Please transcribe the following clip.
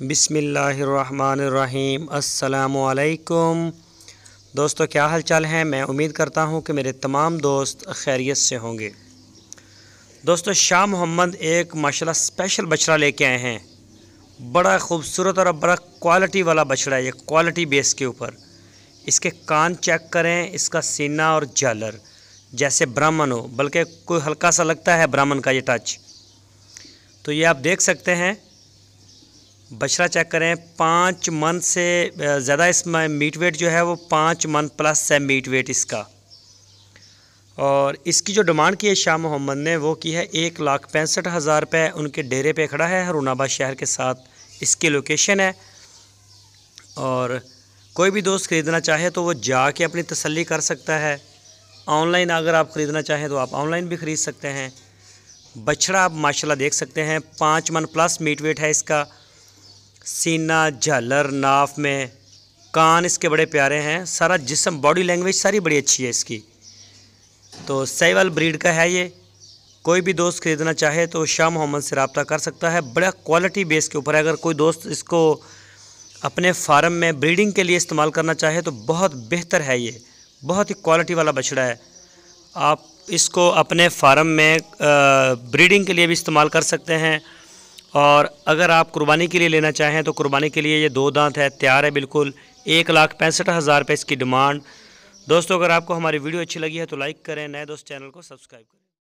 बिसमीम् दोस्तों क्या हाल चाल हैं मैं उम्मीद करता हूँ कि मेरे तमाम दोस्त खैरियत से होंगे दोस्तों शाह मोहम्मद एक माशाल्लाह स्पेशल बछड़ा लेके आए हैं बड़ा खूबसूरत और बड़ा क्वालिटी वाला बछड़ा है ये क्वालिटी बेस के ऊपर इसके कान चेक करें इसका सीना और जालर जैसे ब्राह्मण हो बल्कि कोई हल्का सा लगता है ब्राह्मण का ये टच तो ये आप देख सकते हैं बछड़ा चेक करें पाँच मंथ से ज़्यादा इसमें मीट वेट जो है वो पाँच मंथ प्लस है मीट वेट इसका और इसकी जो डिमांड की है शाह मोहम्मद ने वो की है एक लाख पैंसठ हज़ार रुपये उनके डेरे पे खड़ा है हरूणाबाद शहर के साथ इसकी लोकेशन है और कोई भी दोस्त ख़रीदना चाहे तो वो जाके अपनी तसल्ली कर सकता है ऑनलाइन अगर आप ख़रीदना चाहें तो आप ऑनलाइन भी ख़रीद सकते हैं बछड़ा आप माशाल्लाह देख सकते हैं पाँच मन प्लस मीट वेट है इसका सीना झलर नाफ में कान इसके बड़े प्यारे हैं सारा जिसम बॉडी लैंग्वेज सारी बड़ी अच्छी है इसकी तो सईवाल ब्रीड का है ये कोई भी दोस्त ख़रीदना चाहे तो शाह मोहम्मद से रबता कर सकता है बड़ा क्वालिटी बेस के ऊपर है अगर कोई दोस्त इसको अपने फार्म में ब्रीडिंग के लिए इस्तेमाल करना चाहे तो बहुत बेहतर है ये बहुत ही क्वालिटी वाला बछड़ा है आप इसको अपने फार्म में ब्रीडिंग के लिए भी इस्तेमाल कर सकते हैं और अगर आप कुर्बानी के लिए लेना चाहें तो कुर्बानी के लिए ये दो दांत है तैयार है बिल्कुल एक लाख पैंसठ हज़ार रुपये इसकी डिमांड दोस्तों अगर आपको हमारी वीडियो अच्छी लगी है तो लाइक करें नए दोस्त चैनल को सब्सक्राइब करें